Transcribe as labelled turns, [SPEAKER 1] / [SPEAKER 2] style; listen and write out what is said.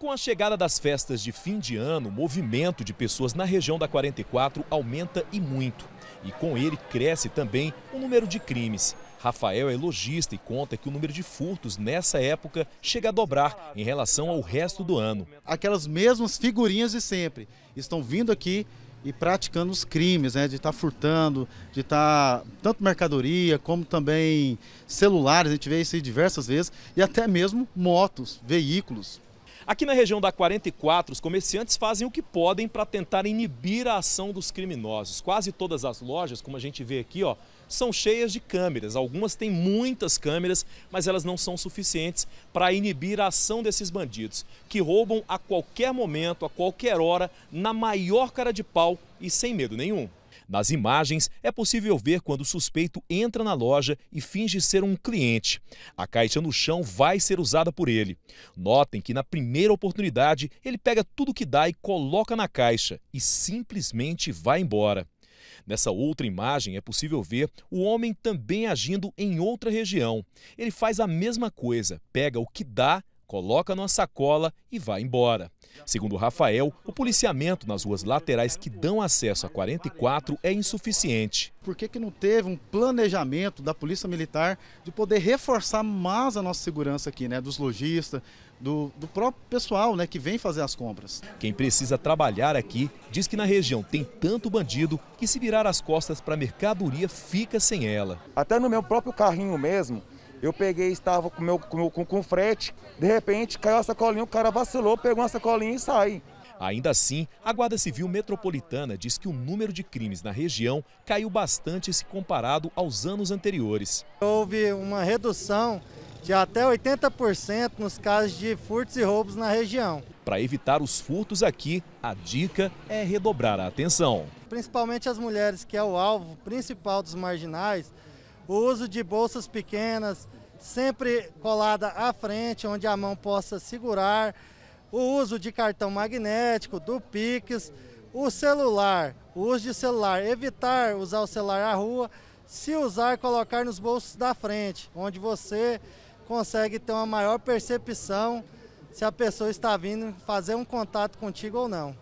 [SPEAKER 1] Com a chegada das festas de fim de ano, o movimento de pessoas na região da 44 aumenta e muito. E com ele cresce também o número de crimes. Rafael é lojista e conta que o número de furtos nessa época chega a dobrar em relação ao resto do ano. Aquelas mesmas figurinhas de sempre estão vindo aqui e praticando
[SPEAKER 2] os crimes, né? De estar tá furtando, de estar tá, tanto mercadoria como também celulares, a gente vê isso diversas vezes, e até mesmo motos, veículos.
[SPEAKER 1] Aqui na região da 44, os comerciantes fazem o que podem para tentar inibir a ação dos criminosos. Quase todas as lojas, como a gente vê aqui, ó, são cheias de câmeras. Algumas têm muitas câmeras, mas elas não são suficientes para inibir a ação desses bandidos, que roubam a qualquer momento, a qualquer hora, na maior cara de pau e sem medo nenhum. Nas imagens, é possível ver quando o suspeito entra na loja e finge ser um cliente. A caixa no chão vai ser usada por ele. Notem que na primeira oportunidade, ele pega tudo que dá e coloca na caixa e simplesmente vai embora. Nessa outra imagem é possível ver o homem também agindo em outra região. Ele faz a mesma coisa, pega o que dá, coloca numa sacola e vai embora. Segundo Rafael, o policiamento nas ruas laterais que dão acesso a 44 é insuficiente.
[SPEAKER 2] Por que, que não teve um planejamento da Polícia Militar de poder reforçar mais a nossa segurança aqui, né? Dos lojistas, do, do próprio pessoal né, que vem fazer as compras.
[SPEAKER 1] Quem precisa trabalhar aqui diz que na região tem tanto bandido que se virar as costas para a mercadoria fica sem ela.
[SPEAKER 2] Até no meu próprio carrinho mesmo, eu peguei, estava com, meu, com, com, com frete, de repente caiu a sacolinha, o cara
[SPEAKER 1] vacilou, pegou uma sacolinha e saiu. Ainda assim, a Guarda Civil Metropolitana diz que o número de crimes na região caiu bastante se comparado aos anos anteriores.
[SPEAKER 3] Houve uma redução de até 80% nos casos de furtos e roubos na região.
[SPEAKER 1] Para evitar os furtos aqui, a dica é redobrar a atenção.
[SPEAKER 3] Principalmente as mulheres, que é o alvo principal dos marginais, o uso de bolsas pequenas, sempre colada à frente, onde a mão possa segurar, o uso de cartão magnético, do Pix, o celular, o uso de celular, evitar usar o celular à rua, se usar, colocar nos bolsos da frente, onde você consegue ter uma maior percepção se a pessoa está vindo fazer um contato contigo ou não.